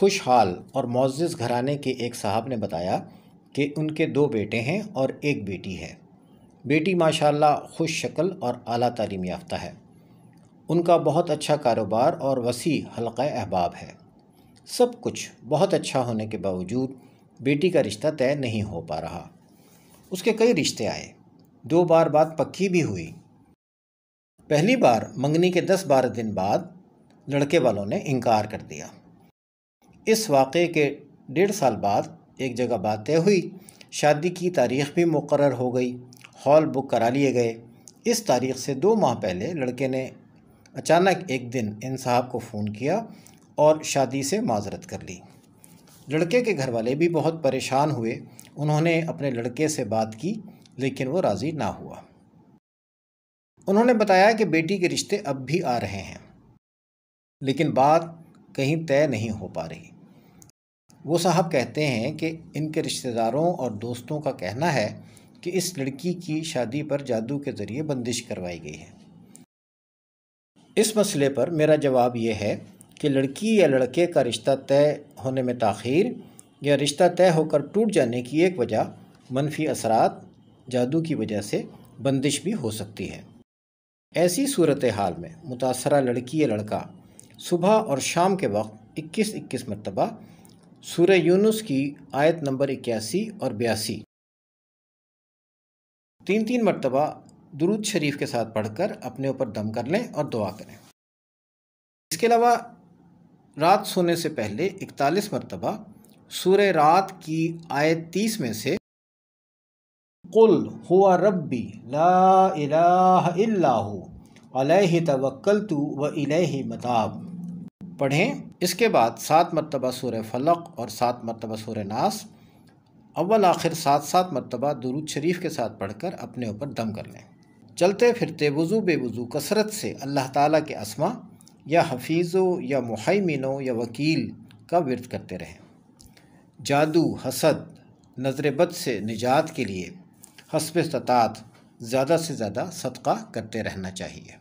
खुशहाल और मोज़ घराने के एक साहब ने बताया कि उनके दो बेटे हैं और एक बेटी है बेटी माशाल्लाह खुश शक्ल और आला तलीम याफ्ता है उनका बहुत अच्छा कारोबार और वसी हल्का अहबाब है सब कुछ बहुत अच्छा होने के बावजूद बेटी का रिश्ता तय नहीं हो पा रहा उसके कई रिश्ते आए दो बार बात पक्की भी हुई पहली बार मंगनी के दस बारह दिन बाद लड़के वालों ने इनकार कर दिया इस वाक़े के डेढ़ साल बाद एक जगह बात तय हुई शादी की तारीख़ भी मुकर हो गई हॉल बुक करा लिए गए इस तारीख़ से दो माह पहले लड़के ने अचानक एक दिन इन साहब को फ़ोन किया और शादी से माजरत कर ली लड़के के घर वाले भी बहुत परेशान हुए उन्होंने अपने लड़के से बात की लेकिन वो राज़ी ना हुआ उन्होंने बताया कि बेटी के रिश्ते अब भी आ रहे हैं लेकिन बात कहीं तय नहीं हो पा रही वो साहब कहते हैं कि इनके रिश्तेदारों और दोस्तों का कहना है कि इस लड़की की शादी पर जादू के ज़रिए बंदिश करवाई गई है इस मसले पर मेरा जवाब यह है कि लड़की या लड़के का रिश्ता तय होने में तखीर या रिश्ता तय होकर टूट जाने की एक वजह मनफी असरात जादू की वजह से बंदिश भी हो सकती है ऐसी सूरत हाल में मुतासरा लड़की या लड़का सुबह और शाम के वक्त इक्कीस इक्कीस मरतबा सूर्य यूनुस की आयत नंबर इक्यासी और बयासी तीन तीन मरतबा दुरूद शरीफ के साथ पढ़कर अपने ऊपर दम कर लें और दुआ करें इसके अलावा रात सोने से पहले इकतालीस मरतबा सूर्य रात की आयत तीस में से कुल हुआ रब्बी ला इलाह इल्लाहु अलैहि व इलैहि मताब पढ़ें इसके बाद सात मरतबा सूर फ़लक और सात मरतबा सूर नास अव्वल आखिर सात सात मरतबा दुरुद शरीफ के साथ पढ़कर अपने ऊपर दम कर लें चलते फिरते वज़ू बेवज़ू कसरत से अल्लाह ताला के असमा या हफीज़ो या मुहैमिनो या वकील का वर्द करते रहें जादू हसद नज़र बद से निजात के लिए हसब ज़्यादा से ज़्यादा सदका करते रहना चाहिए